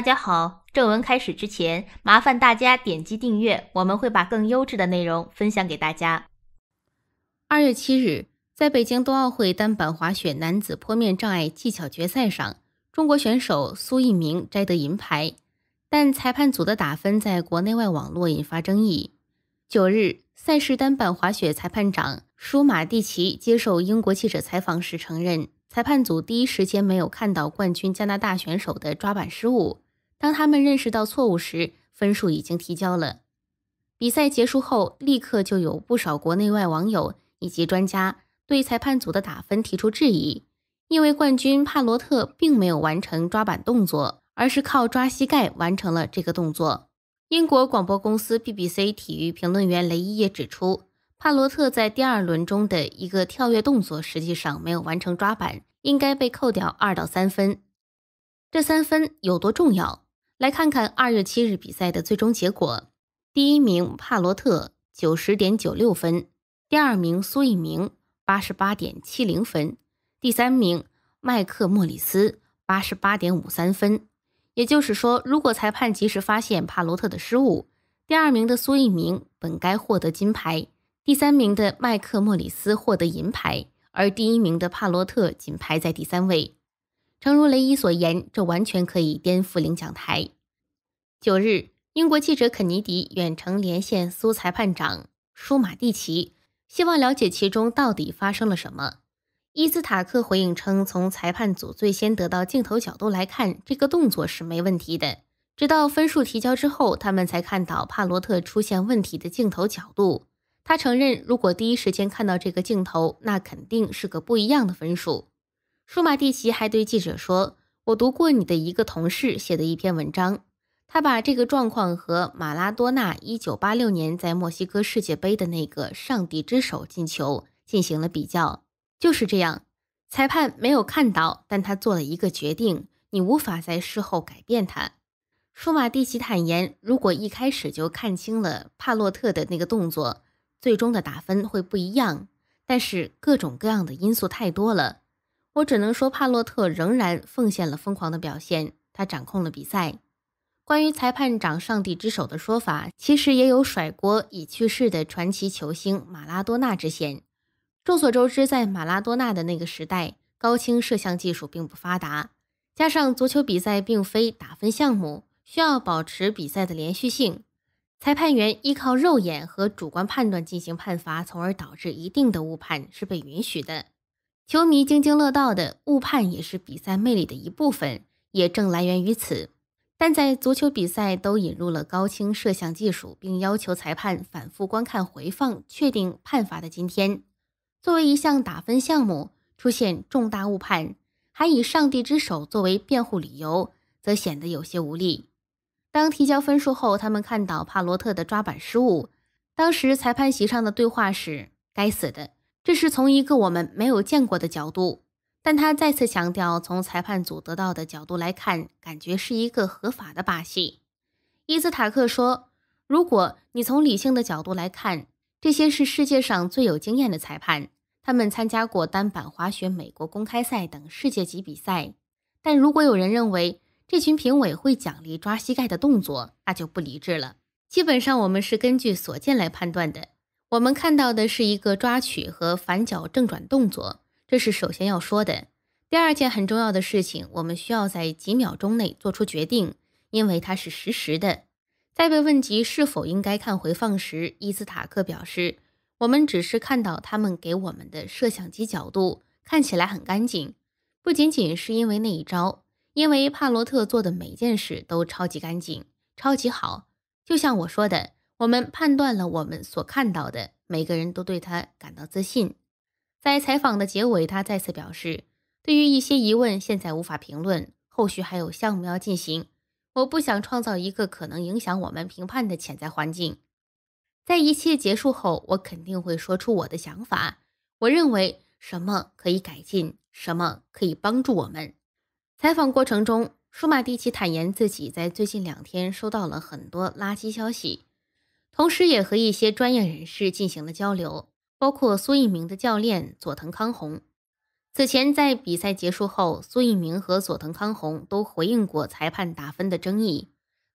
大家好，正文开始之前，麻烦大家点击订阅，我们会把更优质的内容分享给大家。二月七日，在北京冬奥会单板滑雪男子坡面障碍技巧决赛上，中国选手苏翊鸣摘得银牌，但裁判组的打分在国内外网络引发争议。九日，赛事单板滑雪裁判长舒马蒂奇接受英国记者采访时承认，裁判组第一时间没有看到冠军加拿大选手的抓板失误。当他们认识到错误时，分数已经提交了。比赛结束后，立刻就有不少国内外网友以及专家对裁判组的打分提出质疑，因为冠军帕罗特并没有完成抓板动作，而是靠抓膝盖完成了这个动作。英国广播公司 BBC 体育评论员雷伊也指出，帕罗特在第二轮中的一个跳跃动作实际上没有完成抓板，应该被扣掉二到三分。这三分有多重要？来看看二月七日比赛的最终结果：第一名帕罗特九十点九六分，第二名苏一鸣八十八点七零分，第三名麦克莫里斯八十八点五三分。也就是说，如果裁判及时发现帕罗特的失误，第二名的苏一鸣本该获得金牌，第三名的麦克莫里斯获得银牌，而第一名的帕罗特仅排在第三位。诚如雷伊所言，这完全可以颠覆领奖台。九日，英国记者肯尼迪远程连线苏裁判长舒马蒂奇，希望了解其中到底发生了什么。伊斯塔克回应称，从裁判组最先得到镜头角度来看，这个动作是没问题的。直到分数提交之后，他们才看到帕罗特出现问题的镜头角度。他承认，如果第一时间看到这个镜头，那肯定是个不一样的分数。舒马蒂奇还对记者说：“我读过你的一个同事写的一篇文章，他把这个状况和马拉多纳1986年在墨西哥世界杯的那个‘上帝之手’进球进行了比较。就是这样，裁判没有看到，但他做了一个决定，你无法在事后改变他。”舒马蒂奇坦言：“如果一开始就看清了帕洛特的那个动作，最终的打分会不一样。但是各种各样的因素太多了。”我只能说，帕洛特仍然奉献了疯狂的表现，他掌控了比赛。关于裁判长“上帝之手”的说法，其实也有甩锅已去世的传奇球星马拉多纳之嫌。众所周知，在马拉多纳的那个时代，高清摄像技术并不发达，加上足球比赛并非打分项目，需要保持比赛的连续性，裁判员依靠肉眼和主观判断进行判罚，从而导致一定的误判是被允许的。球迷津津乐道的误判也是比赛魅力的一部分，也正来源于此。但在足球比赛都引入了高清摄像技术，并要求裁判反复观看回放确定判罚的今天，作为一项打分项目出现重大误判，还以上帝之手作为辩护理由，则显得有些无力。当提交分数后，他们看到帕罗特的抓板失误，当时裁判席上的对话是：“该死的。”这是从一个我们没有见过的角度，但他再次强调，从裁判组得到的角度来看，感觉是一个合法的把戏。伊兹塔克说：“如果你从理性的角度来看，这些是世界上最有经验的裁判，他们参加过单板滑雪美国公开赛等世界级比赛。但如果有人认为这群评委会奖励抓膝盖的动作，那就不理智了。基本上，我们是根据所见来判断的。”我们看到的是一个抓取和反脚正转动作，这是首先要说的。第二件很重要的事情，我们需要在几秒钟内做出决定，因为它是实时的。在被问及是否应该看回放时，伊斯塔克表示：“我们只是看到他们给我们的摄像机角度看起来很干净，不仅仅是因为那一招，因为帕罗特做的每件事都超级干净、超级好，就像我说的。”我们判断了我们所看到的，每个人都对他感到自信。在采访的结尾，他再次表示，对于一些疑问，现在无法评论。后续还有项目要进行，我不想创造一个可能影响我们评判的潜在环境。在一切结束后，我肯定会说出我的想法。我认为什么可以改进，什么可以帮助我们。采访过程中，舒马蒂奇坦言自己在最近两天收到了很多垃圾消息。同时，也和一些专业人士进行了交流，包括苏翊鸣的教练佐藤康弘。此前在比赛结束后，苏翊鸣和佐藤康弘都回应过裁判打分的争议。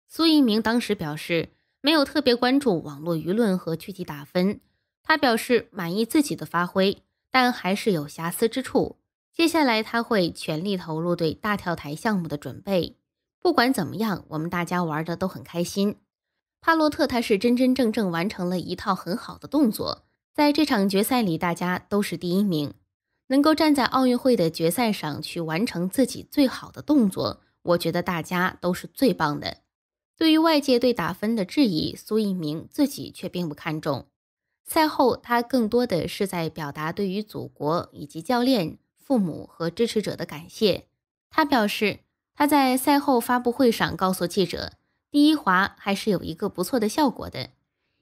苏翊鸣当时表示，没有特别关注网络舆论和具体打分，他表示满意自己的发挥，但还是有瑕疵之处。接下来他会全力投入对大跳台项目的准备。不管怎么样，我们大家玩的都很开心。哈洛特，他是真真正正完成了一套很好的动作。在这场决赛里，大家都是第一名，能够站在奥运会的决赛上去完成自己最好的动作，我觉得大家都是最棒的。对于外界对打分的质疑，苏一鸣自己却并不看重。赛后，他更多的是在表达对于祖国以及教练、父母和支持者的感谢。他表示，他在赛后发布会上告诉记者。第一滑还是有一个不错的效果的，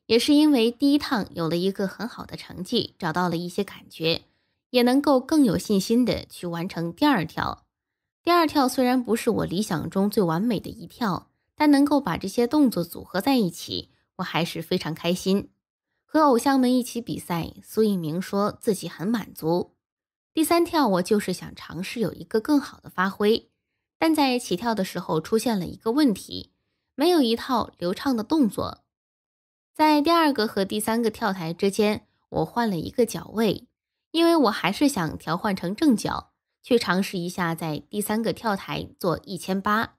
也是因为第一趟有了一个很好的成绩，找到了一些感觉，也能够更有信心的去完成第二跳。第二跳虽然不是我理想中最完美的一跳，但能够把这些动作组合在一起，我还是非常开心。和偶像们一起比赛，苏翊鸣说自己很满足。第三跳我就是想尝试有一个更好的发挥，但在起跳的时候出现了一个问题。没有一套流畅的动作，在第二个和第三个跳台之间，我换了一个脚位，因为我还是想调换成正脚去尝试一下，在第三个跳台做一千八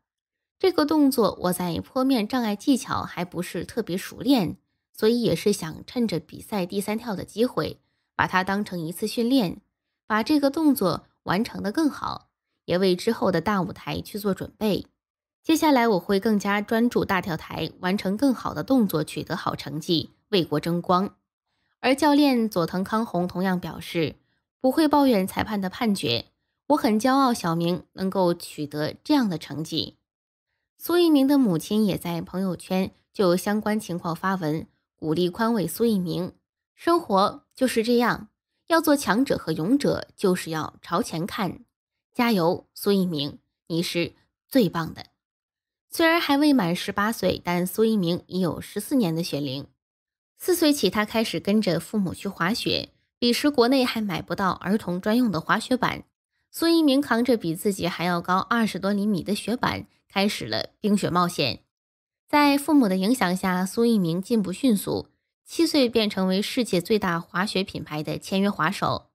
这个动作。我在坡面障碍技巧还不是特别熟练，所以也是想趁着比赛第三跳的机会，把它当成一次训练，把这个动作完成的更好，也为之后的大舞台去做准备。接下来我会更加专注大跳台，完成更好的动作，取得好成绩，为国争光。而教练佐藤康弘同样表示，不会抱怨裁判的判决。我很骄傲，小明能够取得这样的成绩。苏一鸣的母亲也在朋友圈就相关情况发文，鼓励宽慰苏一鸣。生活就是这样，要做强者和勇者，就是要朝前看。加油，苏一鸣，你是最棒的。虽然还未满十八岁，但苏一鸣已有十四年的雪龄。四岁起，他开始跟着父母去滑雪。彼时国内还买不到儿童专用的滑雪板，苏一鸣扛着比自己还要高二十多厘米的雪板，开始了冰雪冒险。在父母的影响下，苏一鸣进步迅速，七岁便成为世界最大滑雪品牌的签约滑手。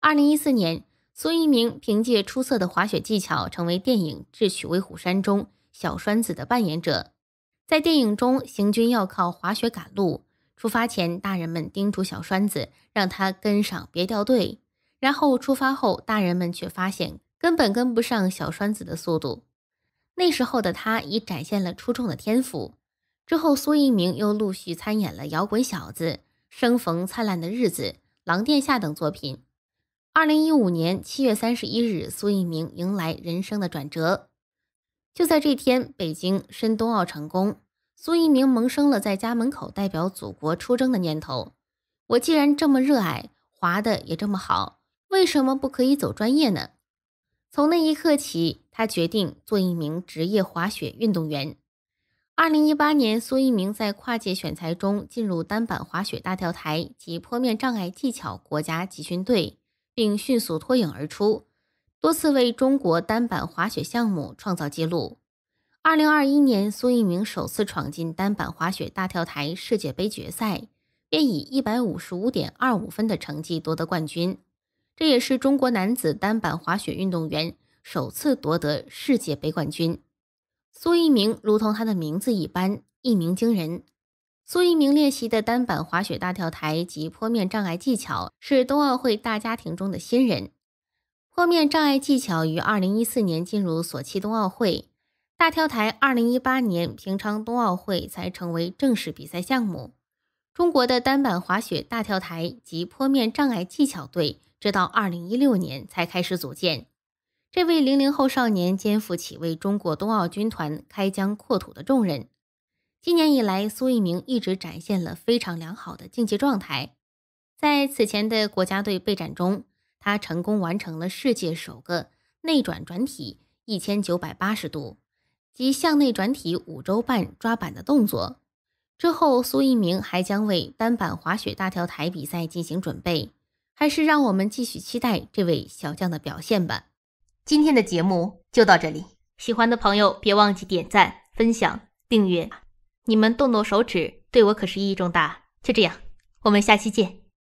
二零一四年，苏一鸣凭借出色的滑雪技巧，成为电影《智取威虎山》中。小栓子的扮演者，在电影中行军要靠滑雪赶路。出发前，大人们叮嘱小栓子，让他跟上，别掉队。然后出发后，大人们却发现根本跟不上小栓子的速度。那时候的他已展现了出众的天赋。之后，苏一鸣又陆续参演了《摇滚小子》《生逢灿烂的日子》《狼殿下》等作品。二零一五年七月三十一日，苏一鸣迎来人生的转折。就在这天，北京申冬奥成功，苏翊鸣萌生了在家门口代表祖国出征的念头。我既然这么热爱，滑的也这么好，为什么不可以走专业呢？从那一刻起，他决定做一名职业滑雪运动员。二零一八年，苏一鸣在跨界选材中进入单板滑雪大跳台及坡面障碍技巧国家集训队，并迅速脱颖而出。多次为中国单板滑雪项目创造纪录。二零二一年，苏翊鸣首次闯进单板滑雪大跳台世界杯决赛，便以一百五十五点二五分的成绩夺得冠军，这也是中国男子单板滑雪运动员首次夺得世界杯冠军。苏翊鸣如同他的名字一般，一鸣惊人。苏翊鸣练习的单板滑雪大跳台及坡面障碍技巧是冬奥会大家庭中的新人。坡面障碍技巧于二零一四年进入索契冬奥会，大跳台二零一八年平昌冬奥会才成为正式比赛项目。中国的单板滑雪大跳台及坡面障碍技巧队直到二零一六年才开始组建。这位零零后少年肩负起为中国冬奥军团开疆扩土的重任。今年以来，苏翊鸣一直展现了非常良好的竞技状态，在此前的国家队备战中。他成功完成了世界首个内转转体一千九百八十度及向内转体五周半抓板的动作。之后，苏翊鸣还将为单板滑雪大跳台比赛进行准备。还是让我们继续期待这位小将的表现吧。今天的节目就到这里，喜欢的朋友别忘记点赞、分享、订阅。你们动动手指，对我可是意义重大。就这样，我们下期见。